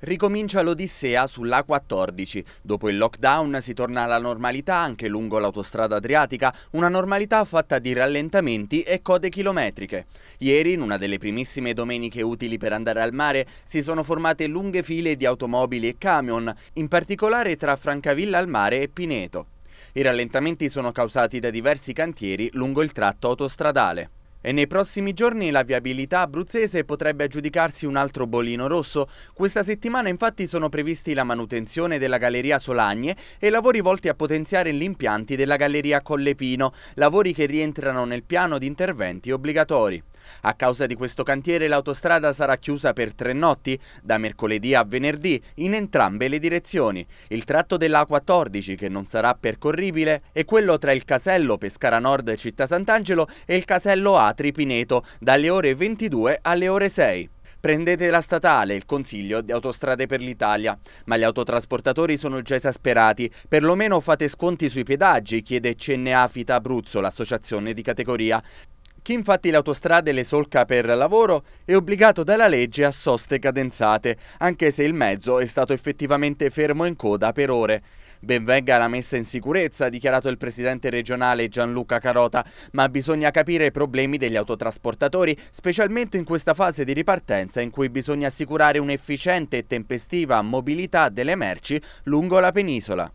Ricomincia l'odissea sulla A14. Dopo il lockdown si torna alla normalità anche lungo l'autostrada adriatica, una normalità fatta di rallentamenti e code chilometriche. Ieri, in una delle primissime domeniche utili per andare al mare, si sono formate lunghe file di automobili e camion, in particolare tra Francavilla al mare e Pineto. I rallentamenti sono causati da diversi cantieri lungo il tratto autostradale. E nei prossimi giorni la viabilità abruzzese potrebbe aggiudicarsi un altro bolino rosso. Questa settimana infatti sono previsti la manutenzione della Galleria Solagne e lavori volti a potenziare gli impianti della Galleria Collepino, lavori che rientrano nel piano di interventi obbligatori. A causa di questo cantiere l'autostrada sarà chiusa per tre notti, da mercoledì a venerdì, in entrambe le direzioni. Il tratto della A14, che non sarà percorribile, è quello tra il casello Pescara Nord Città Sant'Angelo e il casello Atri Pineto, dalle ore 22 alle ore 6. Prendete la statale, il consiglio di Autostrade per l'Italia. Ma gli autotrasportatori sono già esasperati. Perlomeno fate sconti sui pedaggi, chiede CNA Fita Abruzzo, l'associazione di categoria. Chi infatti le autostrade le solca per lavoro è obbligato dalla legge a soste cadenzate, anche se il mezzo è stato effettivamente fermo in coda per ore. Benvenga la messa in sicurezza, ha dichiarato il presidente regionale Gianluca Carota, ma bisogna capire i problemi degli autotrasportatori, specialmente in questa fase di ripartenza in cui bisogna assicurare un'efficiente e tempestiva mobilità delle merci lungo la penisola.